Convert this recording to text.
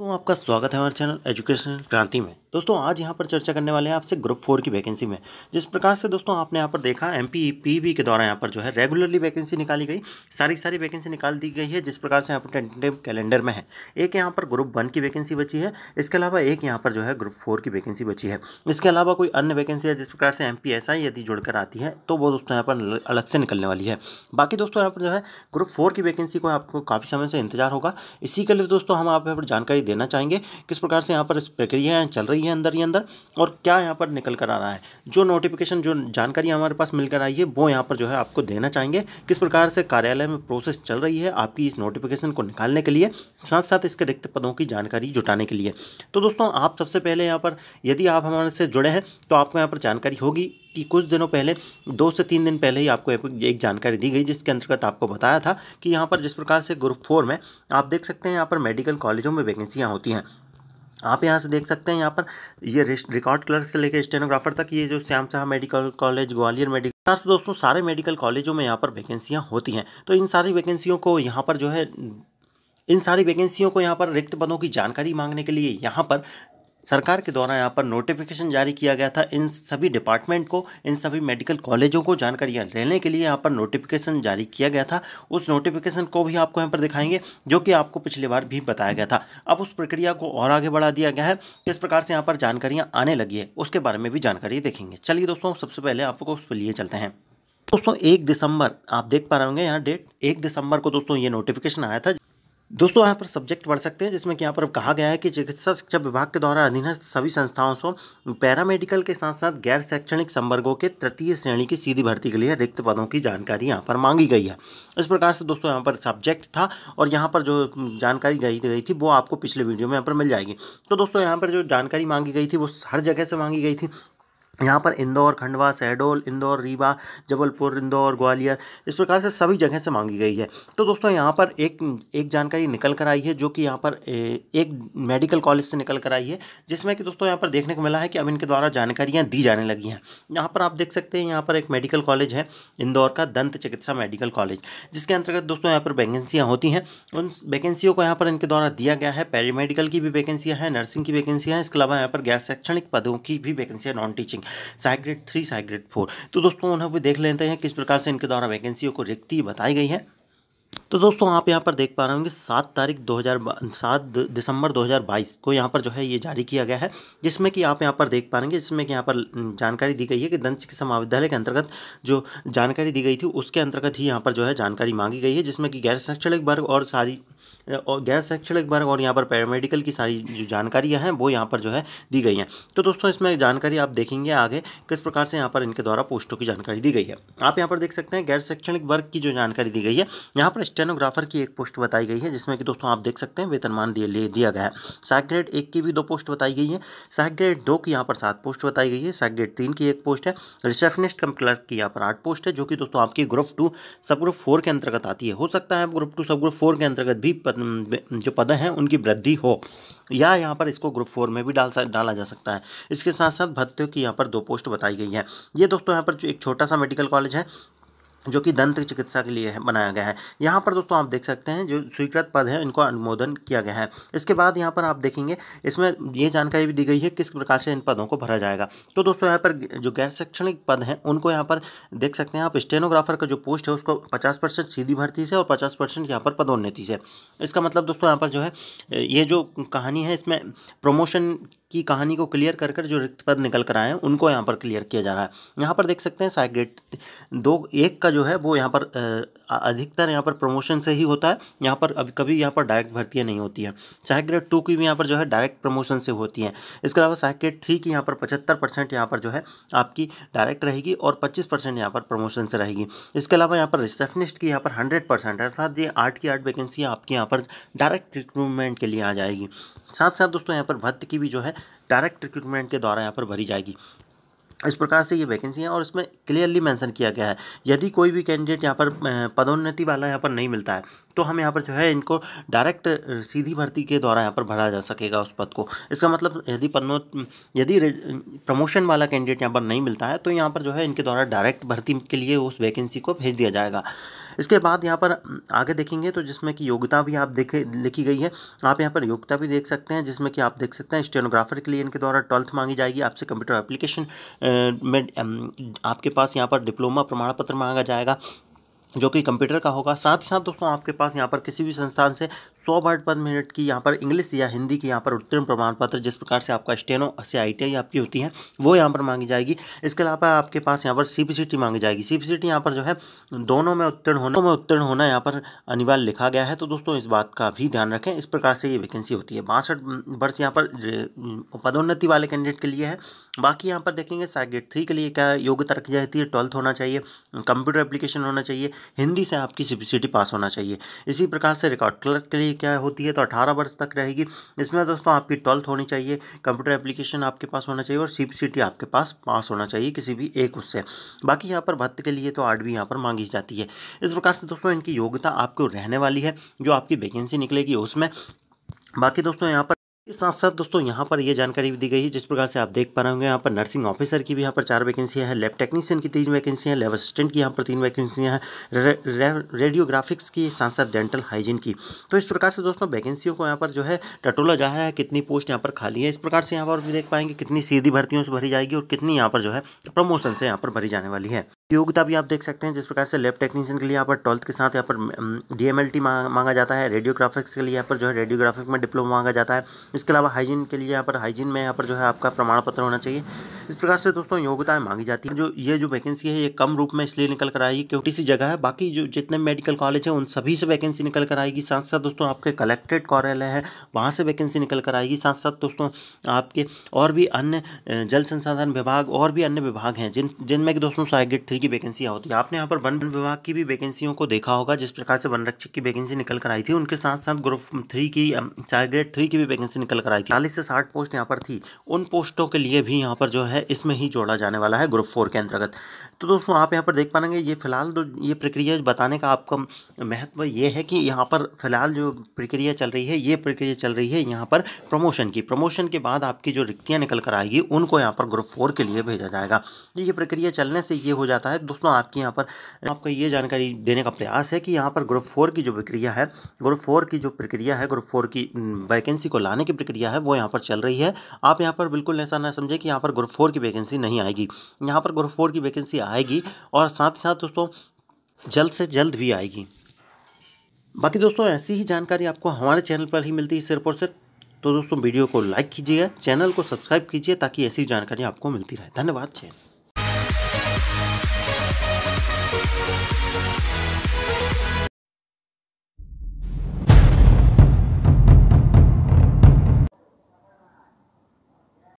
दोस्तों आपका स्वागत है हमारे चैनल एजुकेशन क्रांति में दोस्तों आज यहाँ पर चर्चा करने वाले हैं आपसे ग्रुप फोर की वैकेंसी में जिस प्रकार से दोस्तों आपने यहाँ पर देखा एम पी के द्वारा यहाँ पर जो है रेगुलरली वैकेंसी निकाली गई सारी सारी वैकेंसी निकाल दी गई है जिस प्रकार से यहाँ पर टेंटेटिव कैलेंडर में है एक यहाँ पर ग्रुप वन की वैकेंसी बची है इसके अलावा एक यहाँ पर जो है ग्रुप फोर की वैकेंसी बची है इसके अलावा कोई अन्य वैकेंसी है जिस प्रकार से एम यदि जुड़कर आती है तो वो दोस्तों यहाँ पर अलग से निकलने वाली है बाकी दोस्तों यहाँ पर जो है ग्रुप फोर की वैकेंसी को आपको काफ़ी समय से इंतजार होगा इसी के लिए दोस्तों हम आप यहाँ पर जानकारी देना चाहेंगे किस प्रकार से यहाँ पर प्रक्रियाएँ चल रही रही है अंदर ही अंदर और क्या यहाँ पर निकल कर आ रहा है जो नोटिफिकेशन जो जानकारी हमारे पास मिलकर आई है वो यहाँ पर जो है आपको देना चाहेंगे किस प्रकार से कार्यालय में प्रोसेस चल रही है आपकी इस नोटिफिकेशन को निकालने के लिए साथ साथ इसके रिक्त पदों की जानकारी जुटाने के लिए तो दोस्तों आप सबसे पहले यहाँ पर यदि आप हमारे से जुड़े हैं तो आपको यहाँ पर जानकारी होगी कि कुछ दिनों पहले दो से तीन दिन पहले ही आपको एक जानकारी दी गई जिसके अंतर्गत आपको बताया था कि यहाँ पर जिस प्रकार से ग्रुप फोर में आप देख सकते हैं यहाँ पर मेडिकल कॉलेजों में वैकेंसियाँ होती हैं आप यहाँ से देख सकते हैं यहाँ पर ये रिकॉर्ड क्लर्क से लेकर स्टेनोग्राफर तक ये जो Shyam Shah medical college Gwalior medical से दोस्तों सारे मेडिकल कॉलेजों में यहाँ पर वैकेंसियाँ होती हैं तो इन सारी वैकेंसियों को यहाँ पर जो है इन सारी वैकेंसियों को यहाँ पर रिक्त पदों की जानकारी मांगने के लिए यहाँ पर सरकार के द्वारा यहाँ पर नोटिफिकेशन जारी किया गया था इन सभी डिपार्टमेंट को इन सभी मेडिकल कॉलेजों को जानकारियाँ लेने के लिए यहाँ पर नोटिफिकेशन जारी किया गया था उस नोटिफिकेशन को भी आपको यहाँ पर दिखाएंगे जो कि आपको पिछली बार भी बताया गया था अब उस प्रक्रिया को और आगे बढ़ा दिया गया है किस प्रकार से यहाँ पर जानकारियाँ आने लगी है उसके बारे में भी जानकारी देखेंगे चलिए दोस्तों सबसे पहले आपको उस पर लिए चलते हैं दोस्तों एक दिसंबर आप देख पा रहे होंगे यहाँ डेट एक दिसंबर को दोस्तों ये नोटिफिकेशन आया था दोस्तों यहाँ पर सब्जेक्ट पढ़ सकते हैं जिसमें कि यहाँ पर कहा गया है कि चिकित्सा शिक्षा विभाग के द्वारा अधीनस्थ सभी संस्थाओं से पैरामेडिकल के साथ साथ गैर शैक्षणिक संवर्गों के तृतीय श्रेणी की सीधी भर्ती के लिए रिक्त पदों की जानकारी यहाँ पर मांगी गई है इस प्रकार से दोस्तों यहाँ पर सब्जेक्ट था और यहाँ पर जो जानकारी गई गई थी वो आपको पिछले वीडियो में यहाँ पर मिल जाएगी तो दोस्तों यहाँ पर जो जानकारी मांगी गई थी वो हर जगह से मांगी गई थी यहाँ पर इंदौर खंडवा शहडोल इंदौर रीवा जबलपुर इंदौर ग्वालियर इस प्रकार से सभी जगह से मांगी गई है तो दोस्तों यहाँ पर एक एक जानकारी निकल कर आई है जो कि यहाँ पर एक मेडिकल कॉलेज से निकल कर आई है जिसमें कि दोस्तों यहाँ पर देखने को मिला है कि अब इनके द्वारा जानकारियाँ दी जाने लगी हैं यहाँ पर आप देख सकते हैं यहाँ पर एक मेडिकल कॉलेज है इंदौर का दंत चिकित्सा मेडिकल कॉलेज जिसके अंतर्गत दोस्तों यहाँ पर वैकेंसियाँ होती हैं उन वैकेंसियों को यहाँ पर इनके द्वारा दिया गया है पैरामेडिकल की भी वैकेंसियाँ हैं नर्सिंग की वैकेंसियाँ हैं इसके अलावा यहाँ पर गैर शैक्षणिक पदों की भी वैकेंसियाँ नॉन टीचिंग साइग्रेड थ्री साइग्रेड फोर तो दोस्तों उन्हें भी देख लेते हैं किस प्रकार से इनके द्वारा वैकेंसियों को रिक्ति बताई गई है तो दोस्तों आप यहाँ पर देख पा रहे होंगे सात तारीख दो हज़ार सात दिसंबर 2022 को यहाँ पर जो है ये जारी किया गया है जिसमें कि आप यहाँ पर देख पा रहे जिसमें कि यहाँ पर जानकारी दी गई है कि दंत चिकित्सा महाविद्यालय के अंतर्गत जो जानकारी दी गई थी उसके अंतर्गत ही यहाँ पर जो है जानकारी मांगी गई है जिसमें कि गैर शैक्षणिक वर्ग और सारी और गैर शैक्षणिक वर्ग और यहाँ पर पैरामेडिकल की सारी जो जानकारियाँ हैं वो यहाँ पर जो है दी गई हैं तो दोस्तों इसमें जानकारी आप देखेंगे आगे किस प्रकार से यहाँ पर इनके द्वारा पोस्टों की जानकारी दी गई है आप यहाँ पर देख सकते हैं गैर शैक्षणिक वर्ग की जो जानकारी दी गई है यहाँ पर पर स्टेनोग्राफर की एक पोस्ट बताई गई है जिसमें कि दोस्तों आप देख सकते हैं वेतनमान दिए ले दिया गया है सहायक ग्रेड एक की भी दो पोस्ट बताई गई है सहायक ग्रेड दो की यहाँ पर सात पोस्ट बताई गई है सहायक ग्रेड तीन की एक पोस्ट है रिसेप्शनिस्ट कम क्लर्क की यहाँ पर आठ पोस्ट है जो कि दोस्तों आपकी group two sub group four के अंतर्गत आती है हो सकता है group two sub group four के अंतर्गत भी जो पद हैं उनकी वृद्धि हो या यहाँ पर इसको ग्रुप फोर में भी डाल डाला जा सकता है इसके साथ साथ भत्ते की यहाँ पर दो पोस्ट बताई गई है ये दोस्तों यहाँ पर जो एक छोटा सा मेडिकल कॉलेज है जो कि दंत चिकित्सा के लिए बनाया गया है यहाँ पर दोस्तों आप देख सकते हैं जो स्वीकृत पद है इनको अनुमोदन किया गया है इसके बाद यहाँ पर आप देखेंगे इसमें ये जानकारी भी दी गई है किस प्रकार से इन पदों को भरा जाएगा तो दोस्तों यहाँ पर जो गैर शैक्षणिक पद हैं उनको यहाँ पर देख सकते हैं आप स्टेनोग्राफर का जो पोस्ट है उसको पचास परसेंट सीधी भर्ती से और पचास परसेंट यहाँ पर पदोन्नति से इसका मतलब दोस्तों यहाँ पर जो है ये जो कहानी है इसमें प्रमोशन की कहानी को क्लियर कर कर जो रिक्त पद निकल कर आए हैं उनको यहाँ पर क्लियर किया जा रहा है यहाँ पर देख सकते हैं साइग्रेट दो एक का जो है वो यहाँ पर अधिकतर यहाँ पर प्रमोशन से ही होता है यहाँ पर अभी कभी यहाँ पर डायरेक्ट भर्तियाँ नहीं होती हैं साइक ग्रेड टू की भी यहाँ पर जो है डायरेक्ट प्रमोशन से होती हैं इसके अलावा साइक ग्रेड थ्री की यहाँ पर पचहत्तर परसेंट यहाँ पर जो है आपकी डायरेक्ट रहेगी और पच्चीस परसेंट यहाँ पर प्रमोशन से रहेगी इसके अलावा यहाँ पर रिसेप्शनिस्ट की यहाँ पर हंड्रेड परसेंट अर्थात ये आठ की आठ वैकेंसी आपके यहाँ पर डायरेक्ट रिक्रूटमेंट के लिए आ जाएगी साथ साथ दोस्तों यहाँ पर भत्त की भी जो है डायरेक्ट रिक्रूटमेंट के द्वारा यहाँ पर भरी जाएगी इस प्रकार से ये वैकेंसी है और इसमें क्लियरली मेंशन किया गया है यदि कोई भी कैंडिडेट यहाँ पर पदोन्नति वाला यहाँ पर नहीं मिलता है तो हम यहाँ पर जो है इनको डायरेक्ट सीधी भर्ती के द्वारा यहाँ पर भरा जा सकेगा उस पद को इसका मतलब यदि पन्नो यदि प्रमोशन वाला कैंडिडेट यहाँ पर नहीं मिलता है तो यहाँ पर जो है इनके द्वारा डायरेक्ट भर्ती के लिए उस वैकेंसी को भेज दिया जाएगा इसके बाद यहाँ पर आगे देखेंगे तो जिसमें कि योग्यता भी आप देखे लिखी गई है आप यहाँ पर योग्यता भी देख सकते हैं जिसमें कि आप देख सकते हैं स्टेनोग्राफर के लिए इनके द्वारा ट्वेल्थ मांगी जाएगी आपसे कंप्यूटर एप्लीकेशन में आपके पास यहाँ पर डिप्लोमा प्रमाण पत्र मांगा जाएगा जो कि कंप्यूटर का होगा साथ ही साथ दोस्तों आपके पास यहाँ पर किसी भी संस्थान से सौ वर्ड पर मिनट की यहाँ पर इंग्लिश या हिंदी की यहाँ पर उत्तीर्ण प्रमाण पत्र जिस प्रकार से आपका स्टेनो से आई आपकी होती है वो यहाँ पर मांगी जाएगी इसके अलावा आपके पास यहाँ पर सी मांगी जाएगी सी पी यहाँ पर जो है दोनों में उत्तीर्ण होना में उत्तीर्ण होना यहाँ पर अनिवार्य लिखा गया है तो दोस्तों इस बात का भी ध्यान रखें इस प्रकार से ये वैकेंसी होती है बासठ वर्ष यहाँ पर पदोन्नति वाले कैंडिडेट के लिए है बाकी यहाँ पर देखेंगे साइगेट थ्री के लिए क्या योग्यता रखी जाती है ट्वेल्थ होना चाहिए कंप्यूटर एप्लीकेशन होना चाहिए हिंदी से आपकी सी पास होना चाहिए इसी प्रकार से रिकॉर्ड क्लर्क के लिए ये क्या होती है तो अठारह वर्ष तक रहेगी इसमें दोस्तों आपकी ट्वेल्थ होनी चाहिए कंप्यूटर एप्लीकेशन आपके पास होना चाहिए और सी आपके पास पास होना चाहिए किसी भी एक उससे बाकी यहाँ पर भत्ते के लिए तो आठवीं यहाँ पर मांगी जाती है इस प्रकार से दोस्तों इनकी योग्यता आपको रहने वाली है जो आपकी वैकेंसी निकलेगी उसमें बाकी दोस्तों यहाँ पर इस साथ साथ दोस्तों यहाँ पर ये जानकारी भी दी गई है जिस प्रकार से आप देख पा रहे होंगे यहाँ पर नर्सिंग ऑफिसर की भी यहाँ पर चार वैकेंसियाँ हैं लैब टेक्नीशियन की तीन वैकेंसियाँ लैब असिस्टेंट की यहाँ पर तीन वैकेंसियाँ हैं रे, रे, रेडियोग्राफिक्स की साथ साथ डेंटल हाइजीन की तो इस प्रकार से दोस्तों वैकेंसियों को यहाँ पर जो है टटोला जा रहा है कितनी पोस्ट यहाँ पर खाली है इस प्रकार से यहाँ पर भी देख पाएंगे कितनी सीधी भर्तियों से भरी जाएगी और कितनी यहाँ पर जो है प्रमोशन से यहाँ पर भरी जाने वाली है योग्यता भी आप देख सकते हैं जिस प्रकार से लैब टेक्नीशियन के लिए यहाँ पर ट्वेल्थ के साथ यहाँ पर डीएमएलटी मांगा जाता है रेडियोग्राफिक्स के लिए यहाँ पर जो है रेडियोग्राफिक में डिप्लोमा मांगा जाता है इसके अलावा हाइजीन के लिए यहाँ पर हाइजीन में यहाँ पर जो है आपका प्रमाण पत्र होना चाहिए इस प्रकार से दोस्तों योग्यताएं मांगी जाती है जो ये जो वैकेंसी है ये कम रूप में इसलिए निकल कर आएगी क्योंकि सी जगह है बाकी जो जितने मेडिकल कॉलेज है उन सभी से वैकेंसी निकल कर आएगी साथ साथ दोस्तों आपके कलेक्ट्रेट कार्यालय है वहाँ से वैकेंसी निकल कर आएगी साथ साथ दोस्तों आपके और भी अन्य जल संसाधन विभाग और भी अन्य विभाग हैं जिन जिनमें कि दोस्तों साइगेट थ्री की वैकेंसियाँ होती हैं आपने यहाँ पर वन विभाग की भी वैकेंसियों को देखा होगा जिस प्रकार से वन रक्षक की वैकेंसी निकल कर आई थी उनके साथ साथ ग्रुप थ्री की चार ग्रेड थ्री की भी वैकेंसी निकल कर आई थी चालीस से साठ पोस्ट यहाँ पर थी उन पोस्टों के लिए भी यहाँ पर जो है इसमें ही जोड़ा जाने वाला है ग्रुप फोर के अंतर्गत तो दोस्तों आप यहाँ पर देख पाएंगे ये फिलहाल तो ये प्रक्रिया बताने का आपका महत्व ये है कि यहाँ पर फिलहाल जो प्रक्रिया चल रही है ये प्रक्रिया चल रही है यहाँ पर प्रमोशन की प्रमोशन के बाद आपकी जो रिक्तियाँ निकल कर आएगी उनको यहाँ पर ग्रुप फोर के लिए भेजा जाएगा ये प्रक्रिया चलने से ये हो जाता है सकता है दोस्तों आपके यहाँ पर आपको ये जानकारी देने का प्रयास है कि यहाँ पर ग्रुप फोर की जो प्रक्रिया है ग्रुप फोर की जो प्रक्रिया है ग्रुप फोर की वैकेंसी को लाने की प्रक्रिया है वो यहाँ पर चल रही है आप यहाँ पर बिल्कुल ऐसा ना समझे कि यहाँ पर ग्रुप फोर की वैकेंसी नहीं आएगी यहाँ पर ग्रुप फोर की वैकेंसी आएगी और साथ ही साथ दोस्तों जल्द से जल्द भी आएगी बाकी दोस्तों ऐसी ही जानकारी आपको हमारे चैनल पर ही मिलती है सिर्फ और सिर्फ तो दोस्तों वीडियो को लाइक कीजिए चैनल को सब्सक्राइब कीजिए ताकि ऐसी जानकारी आपको मिलती रहे धन्यवाद चैनल Bye.